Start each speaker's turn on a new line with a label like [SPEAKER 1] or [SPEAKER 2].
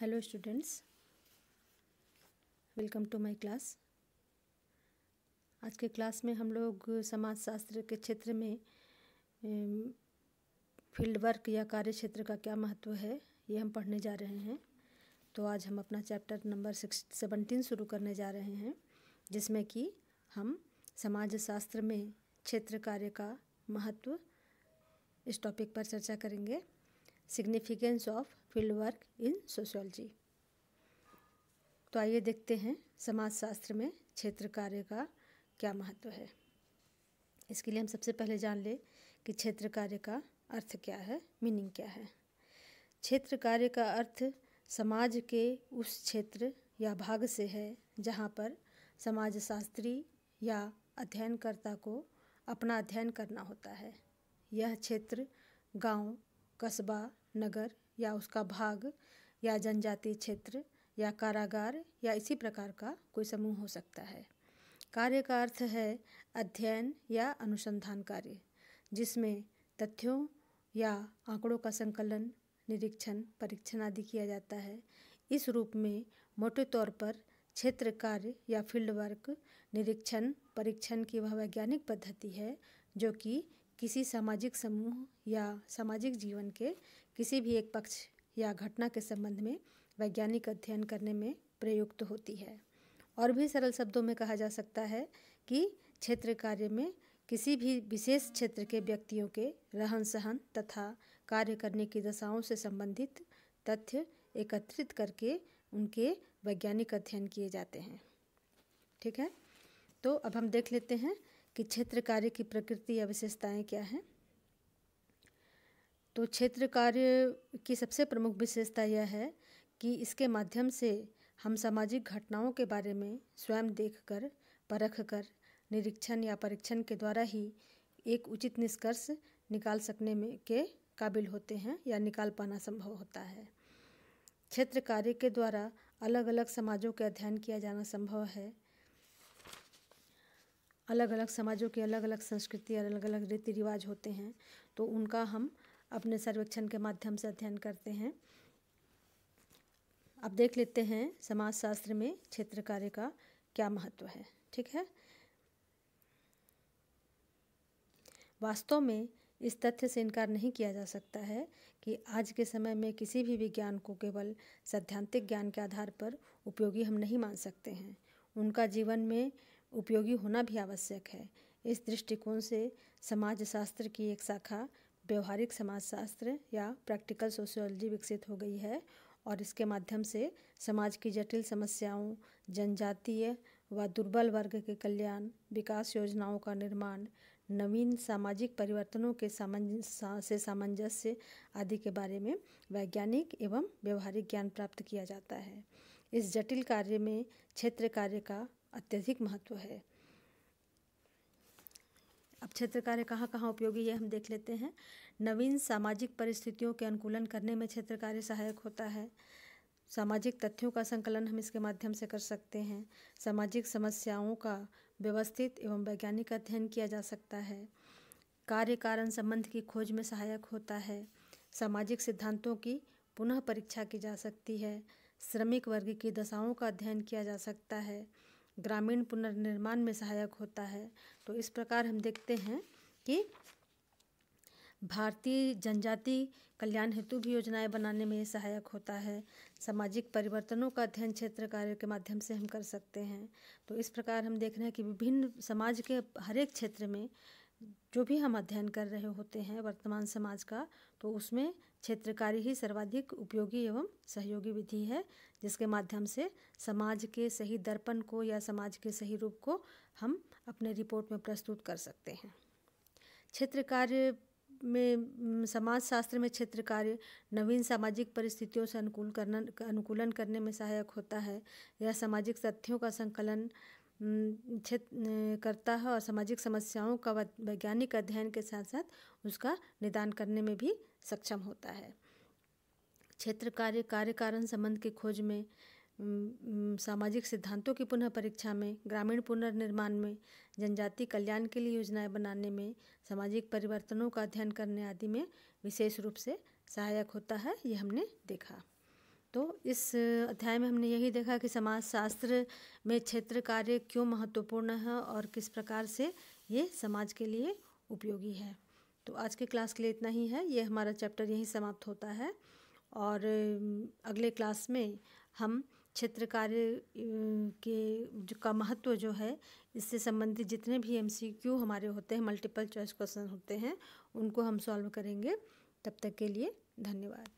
[SPEAKER 1] hello students welcome to my class आज के class में हम लोग समाजशास्त्र के क्षेत्र में फील्ड वर्क या कार्य क्षेत्र का क्या महत्व है ये हम पढ़ने जा रहे हैं तो आज हम अपना चैप्टर नंबर सिक्स सेवनटीन शुरू करने जा रहे हैं जिसमें कि हम समाजशास्त्र में क्षेत्र कार्य का महत्व इस टॉपिक पर चर्चा करेंगे significance of field work in sociology तो आइए देखते हैं समाजशास्त्र में क्षेत्र कार्य का क्या महत्व है इसके लिए हम सबसे पहले जान लें कि क्षेत्र कार्य का अर्थ क्या है मीनिंग क्या है क्षेत्र कार्य का अर्थ समाज के उस क्षेत्र या भाग से है जहाँ पर समाजशास्त्री या अध्ययनकर्ता को अपना अध्ययन करना होता है यह क्षेत्र गांव, कस्बा नगर या उसका भाग या जनजातीय क्षेत्र या कारागार या इसी प्रकार का कोई समूह हो सकता है कार्य का अर्थ है अध्ययन या अनुसंधान कार्य जिसमें तथ्यों या आंकड़ों का संकलन निरीक्षण परीक्षण आदि किया जाता है इस रूप में मोटे तौर पर क्षेत्र कार्य या फील्ड वर्क निरीक्षण परीक्षण की वह वैज्ञानिक पद्धति है जो कि किसी सामाजिक समूह या सामाजिक जीवन के किसी भी एक पक्ष या घटना के संबंध में वैज्ञानिक अध्ययन करने में प्रयुक्त होती है और भी सरल शब्दों में कहा जा सकता है कि क्षेत्र कार्य में किसी भी विशेष क्षेत्र के व्यक्तियों के रहन सहन तथा कार्य करने की दशाओं से संबंधित तथ्य एकत्रित करके उनके वैज्ञानिक अध्ययन किए जाते हैं ठीक है तो अब हम देख लेते हैं कि क्षेत्र कार्य की प्रकृति या विशेषताएं क्या हैं तो क्षेत्र कार्य की सबसे प्रमुख विशेषता यह है कि इसके माध्यम से हम सामाजिक घटनाओं के बारे में स्वयं देखकर परखकर निरीक्षण या परीक्षण के द्वारा ही एक उचित निष्कर्ष निकाल सकने में के काबिल होते हैं या निकाल पाना संभव होता है क्षेत्र कार्य के द्वारा अलग अलग समाजों के अध्ययन किया जाना संभव है अलग अलग समाजों के अलग अलग संस्कृति अलग अलग रीति रिवाज होते हैं तो उनका हम अपने सर्वेक्षण के माध्यम से अध्ययन करते हैं अब देख लेते हैं समाजशास्त्र में क्षेत्र कार्य का क्या महत्व है ठीक है वास्तव में इस तथ्य से इनकार नहीं किया जा सकता है कि आज के समय में किसी भी विज्ञान को केवल सैद्धांतिक ज्ञान के आधार पर उपयोगी हम नहीं मान सकते हैं उनका जीवन में उपयोगी होना भी आवश्यक है इस दृष्टिकोण से समाजशास्त्र की एक शाखा व्यवहारिक समाजशास्त्र या प्रैक्टिकल सोशियोलॉजी विकसित हो गई है और इसके माध्यम से समाज की जटिल समस्याओं जनजातीय व दुर्बल वर्ग के कल्याण विकास योजनाओं का निर्माण नवीन सामाजिक परिवर्तनों के सामंज से सामंजस्य आदि के बारे में वैज्ञानिक एवं व्यवहारिक ज्ञान प्राप्त किया जाता है इस जटिल कार्य में क्षेत्र कार्य का अत्यधिक महत्व है अब क्षेत्र कार्य कहाँ कहाँ उपयोगी है हम देख लेते हैं नवीन सामाजिक परिस्थितियों के अनुकूलन करने में क्षेत्र कार्य सहायक होता है सामाजिक तथ्यों का संकलन हम इसके माध्यम से कर सकते हैं सामाजिक समस्याओं का व्यवस्थित एवं वैज्ञानिक अध्ययन किया जा सकता है कार्य कारण संबंध की खोज में सहायक होता है सामाजिक सिद्धांतों की पुनः परीक्षा की जा सकती है श्रमिक वर्ग की दशाओं का अध्ययन किया जा सकता है ग्रामीण पुनर्निर्माण में सहायक होता है तो इस प्रकार हम देखते हैं कि भारतीय जनजाति कल्याण हेतु भी योजनाएं बनाने में सहायक होता है सामाजिक परिवर्तनों का अध्ययन क्षेत्र कार्य के माध्यम से हम कर सकते हैं तो इस प्रकार हम देख रहे हैं कि विभिन्न समाज के हर एक क्षेत्र में जो भी हम अध्ययन कर रहे होते हैं वर्तमान समाज का तो उसमें क्षेत्रकारी ही सर्वाधिक उपयोगी एवं सहयोगी विधि है जिसके माध्यम से समाज के सही दर्पण को या समाज के सही रूप को हम अपने रिपोर्ट में प्रस्तुत कर सकते हैं क्षेत्र कार्य में समाज शास्त्र में क्षेत्र कार्य नवीन सामाजिक परिस्थितियों से अनुकूल करना अनुकूलन करने में सहायक होता है यह सामाजिक तथ्यों का संकलन क्षेत्र करता है और सामाजिक समस्याओं का वैज्ञानिक अध्ययन के साथ साथ उसका निदान करने में भी सक्षम होता है क्षेत्र कार्य कार्य कारण संबंध की खोज में सामाजिक सिद्धांतों की पुनः परीक्षा में ग्रामीण पुनर्निर्माण में जनजाति कल्याण के लिए योजनाएं बनाने में सामाजिक परिवर्तनों का अध्ययन करने आदि में विशेष रूप से सहायक होता है ये हमने देखा तो इस अध्याय में हमने यही देखा कि समाजशास्त्र में क्षेत्र कार्य क्यों महत्वपूर्ण है और किस प्रकार से ये समाज के लिए उपयोगी है तो आज के क्लास के लिए इतना ही है ये हमारा चैप्टर यहीं समाप्त होता है और अगले क्लास में हम क्षेत्र कार्य के जो का महत्व जो है इससे संबंधित जितने भी एम हमारे होते हैं मल्टीपल चॉइस क्वेश्चन होते हैं उनको हम सॉल्व करेंगे तब तक के लिए धन्यवाद